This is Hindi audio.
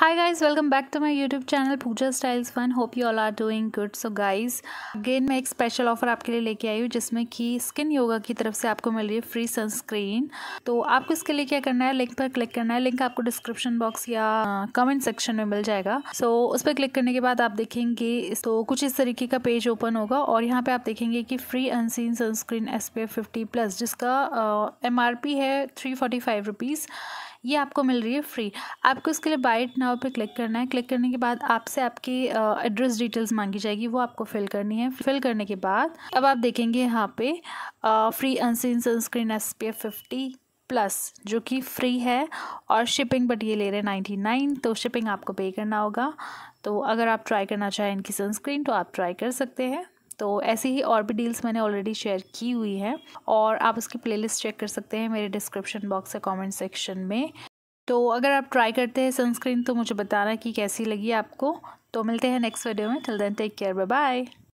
high guys welcome back to my YouTube channel Pooja styles one hope you all are doing good so guys again मैं एक स्पेशल ऑफर आपके लिए लेके आई हूँ जिसमें कि स्किन योगा की तरफ से आपको मिल रही है फ्री सनस्क्रीन तो आपको इसके लिए क्या करना है लिंक पर क्लिक करना है लिंक आपको डिस्क्रिप्शन बॉक्स या कमेंट सेक्शन में मिल जाएगा सो so, उस पर क्लिक करने के बाद आप देखेंगे तो कुछ इस तरीके का पेज ओपन होगा और यहाँ पे आप देखेंगे कि free unseen sunscreen S P F fifty plus जिसका एम uh, है थ्री फोर्टी फाइव रुपीज़ ये आपको मिल रही है फ्री आपको इसके लिए बाइट नाव पे क्लिक करना है क्लिक करने के बाद आपसे आपकी एड्रेस डिटेल्स मांगी जाएगी वो आपको फिल करनी है फिल करने के बाद अब आप देखेंगे यहाँ पे free unseen sunscreen S P F fifty plus जो कि फ्री है और शिपिंग बट ये ले रहे हैं नाइन्टी नाइन तो शिपिंग आपको पे करना होगा तो अगर आप ट्राई करना चाहें इनकी सनस्क्रीन तो आप ट्राई कर सकते हैं तो ऐसी ही और भी डील्स मैंने ऑलरेडी शेयर की हुई है और आप उसकी प्लेलिस्ट चेक कर सकते हैं मेरे डिस्क्रिप्शन बॉक्स या कमेंट सेक्शन में तो अगर आप ट्राई करते हैं सनस्क्रीन तो मुझे बताना कि कैसी लगी आपको तो मिलते हैं नेक्स्ट वीडियो में till then take care bye bye